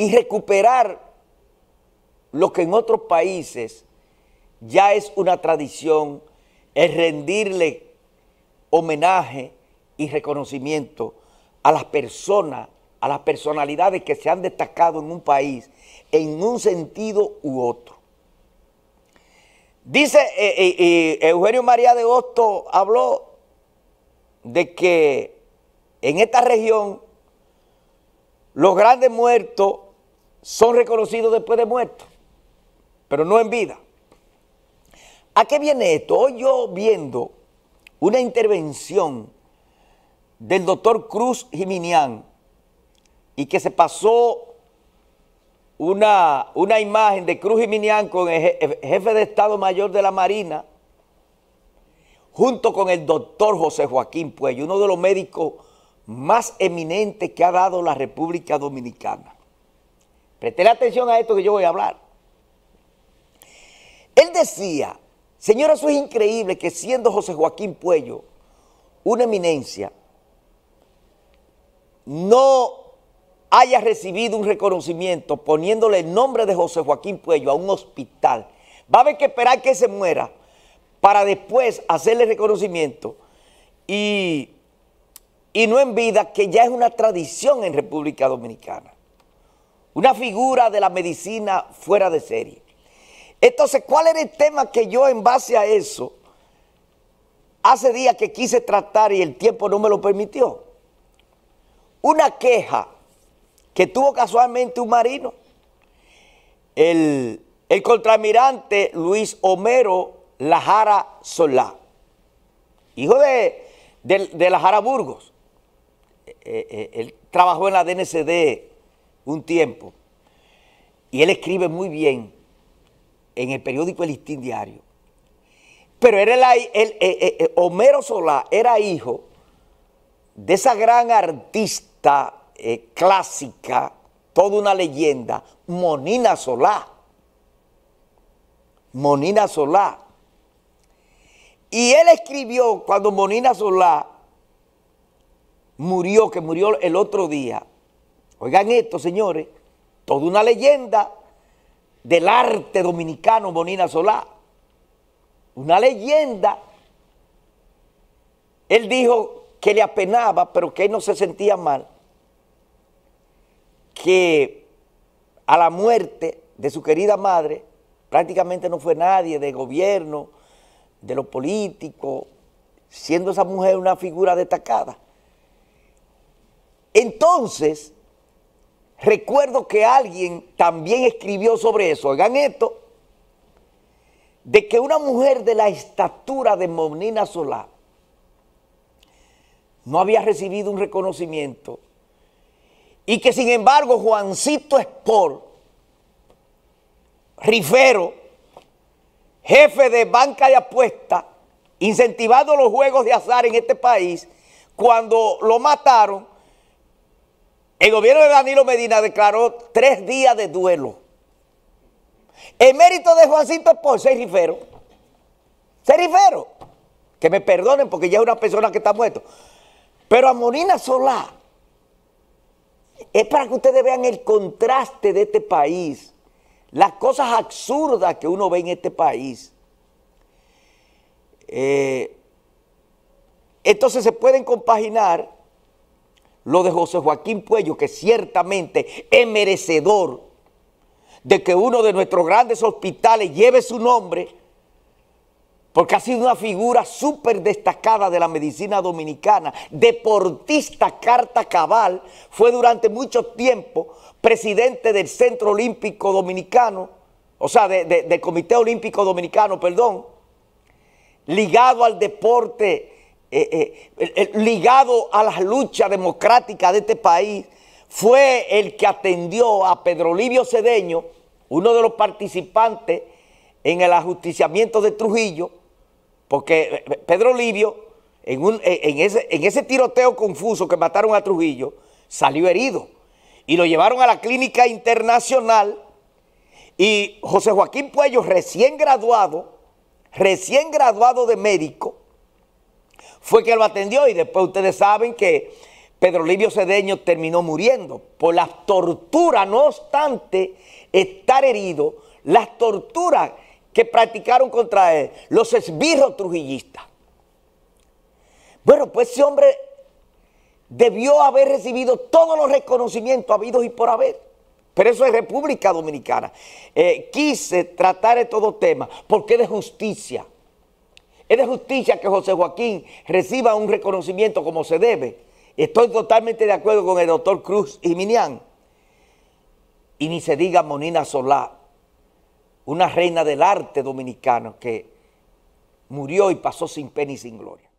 y recuperar lo que en otros países ya es una tradición, es rendirle homenaje y reconocimiento a las personas, a las personalidades que se han destacado en un país en un sentido u otro. Dice eh, eh, eh, Eugenio María de Hosto, habló de que en esta región los grandes muertos son reconocidos después de muertos, pero no en vida. ¿A qué viene esto? Hoy yo viendo una intervención del doctor Cruz Jiminián y que se pasó una, una imagen de Cruz Jiminián con el jefe de Estado Mayor de la Marina junto con el doctor José Joaquín Puello, uno de los médicos más eminentes que ha dado la República Dominicana la atención a esto que yo voy a hablar. Él decía, señora, eso es increíble que siendo José Joaquín Puello una eminencia, no haya recibido un reconocimiento poniéndole el nombre de José Joaquín Puello a un hospital. Va a haber que esperar que se muera para después hacerle reconocimiento y no en vida, que ya es una tradición en República Dominicana. Una figura de la medicina fuera de serie. Entonces, ¿cuál era el tema que yo en base a eso, hace días que quise tratar y el tiempo no me lo permitió? Una queja que tuvo casualmente un marino, el, el contramirante Luis Homero Lajara Solá, hijo de, de, Lajara Burgos. Eh, eh, él trabajó en la DNCD un tiempo, y él escribe muy bien en el periódico El Listín Diario. Pero era el, eh, eh, eh, Homero Solá era hijo de esa gran artista clásica, toda una leyenda, Monina Solá. Monina Solá. Y él escribió cuando Monina Solá murió, que murió el otro día, Oigan esto, señores, toda una leyenda del arte dominicano Bonina Solá. Una leyenda. Él dijo que le apenaba, pero que él no se sentía mal, que a la muerte de su querida madre prácticamente no fue nadie de gobierno, de lo político, siendo esa mujer una figura destacada. Entonces, Recuerdo que alguien también escribió sobre eso, oigan esto, de que una mujer de la estatura de Monina Solá no había recibido un reconocimiento y que sin embargo Juancito Sport, Rifero, jefe de banca de apuestas, incentivando los juegos de azar en este país, cuando lo mataron, el gobierno de Danilo Medina declaró tres días de duelo. el mérito de Juancito por Serifero. Serifero. Que me perdonen porque ya es una persona que está muerta. Pero a Morina Solá. Es para que ustedes vean el contraste de este país. Las cosas absurdas que uno ve en este país. Eh, entonces se pueden compaginar lo de José Joaquín Puello, que ciertamente es merecedor de que uno de nuestros grandes hospitales lleve su nombre, porque ha sido una figura súper destacada de la medicina dominicana, deportista carta cabal, fue durante mucho tiempo presidente del Centro Olímpico Dominicano, o sea, del Comité Olímpico Dominicano, perdón, ligado al deporte eh, eh, ligado a las luchas democráticas de este país, fue el que atendió a Pedro Livio Cedeño, uno de los participantes en el ajusticiamiento de Trujillo, porque eh, Pedro Livio, en, ese, en ese tiroteo confuso que mataron a Trujillo, salió herido y lo llevaron a la clínica internacional y José Joaquín Puello, recién graduado, recién graduado de médico, fue que lo atendió y después ustedes saben que Pedro Livio Cedeño terminó muriendo por las torturas, no obstante estar herido, las torturas que practicaron contra él, los esbirros trujillistas. Bueno, pues ese hombre debió haber recibido todos los reconocimientos habidos y por haber. Pero eso es República Dominicana. Eh, quise tratar estos todo tema, porque de justicia. Es de justicia que José Joaquín reciba un reconocimiento como se debe. Estoy totalmente de acuerdo con el doctor Cruz y Minian, Y ni se diga Monina Solá, una reina del arte dominicano que murió y pasó sin pena y sin gloria.